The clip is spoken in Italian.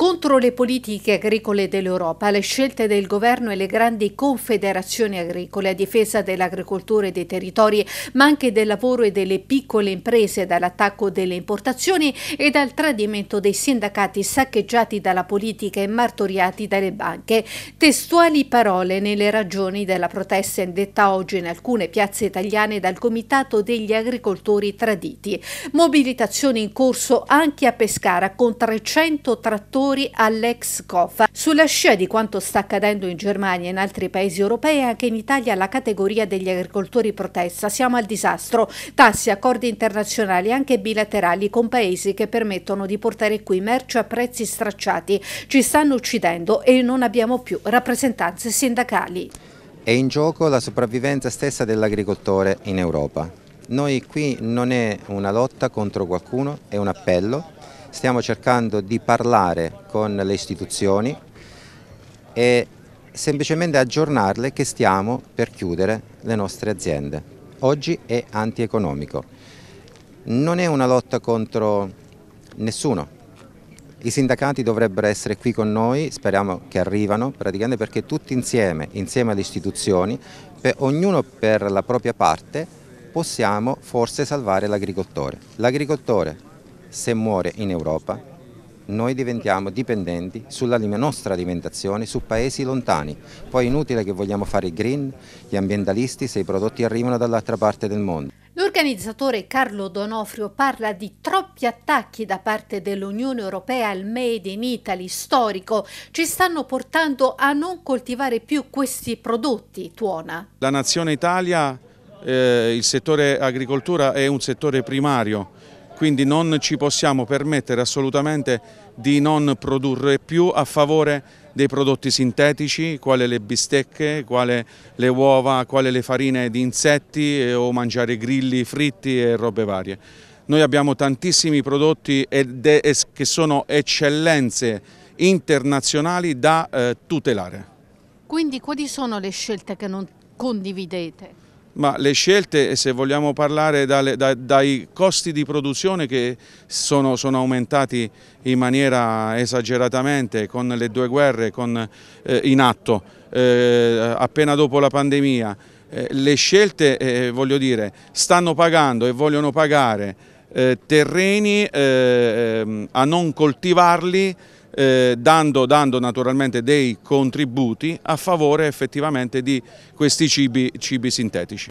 Contro le politiche agricole dell'Europa, le scelte del governo e le grandi confederazioni agricole a difesa dell'agricoltura e dei territori, ma anche del lavoro e delle piccole imprese dall'attacco delle importazioni e dal tradimento dei sindacati saccheggiati dalla politica e martoriati dalle banche. Testuali parole nelle ragioni della protesta indetta oggi in alcune piazze italiane dal Comitato degli agricoltori traditi. Mobilitazione in corso anche a Pescara con 300 trattori genitori all'ex COFA. Sulla scia di quanto sta accadendo in Germania e in altri paesi europei, anche in Italia la categoria degli agricoltori protesta. Siamo al disastro. Tassi, accordi internazionali e anche bilaterali con paesi che permettono di portare qui merce a prezzi stracciati. Ci stanno uccidendo e non abbiamo più rappresentanze sindacali. È in gioco la sopravvivenza stessa dell'agricoltore in Europa. Noi qui non è una lotta contro qualcuno, è un appello stiamo cercando di parlare con le istituzioni e semplicemente aggiornarle che stiamo per chiudere le nostre aziende. Oggi è antieconomico. Non è una lotta contro nessuno. I sindacati dovrebbero essere qui con noi, speriamo che arrivano, praticamente perché tutti insieme, insieme alle istituzioni, per, ognuno per la propria parte, possiamo forse salvare l'agricoltore. L'agricoltore se muore in Europa noi diventiamo dipendenti sulla nostra alimentazione su paesi lontani. Poi è inutile che vogliamo fare i green, gli ambientalisti, se i prodotti arrivano dall'altra parte del mondo. L'organizzatore Carlo Donofrio parla di troppi attacchi da parte dell'Unione Europea al Made in Italy storico. Ci stanno portando a non coltivare più questi prodotti, Tuona. La nazione Italia, eh, il settore agricoltura è un settore primario quindi non ci possiamo permettere assolutamente di non produrre più a favore dei prodotti sintetici, quale le bistecche, quale le uova, quale le farine di insetti eh, o mangiare grilli fritti e robe varie. Noi abbiamo tantissimi prodotti che sono eccellenze internazionali da eh, tutelare. Quindi quali sono le scelte che non condividete? ma le scelte, se vogliamo parlare dalle, da, dai costi di produzione che sono, sono, aumentati in maniera esageratamente con le due guerre con, eh, in atto, eh, appena dopo la pandemia, eh, le scelte, eh, voglio dire, stanno pagando e vogliono pagare eh, terreni eh, ehm, a non coltivarli eh, dando, dando, naturalmente dei contributi a favore effettivamente di questi cibi, cibi sintetici.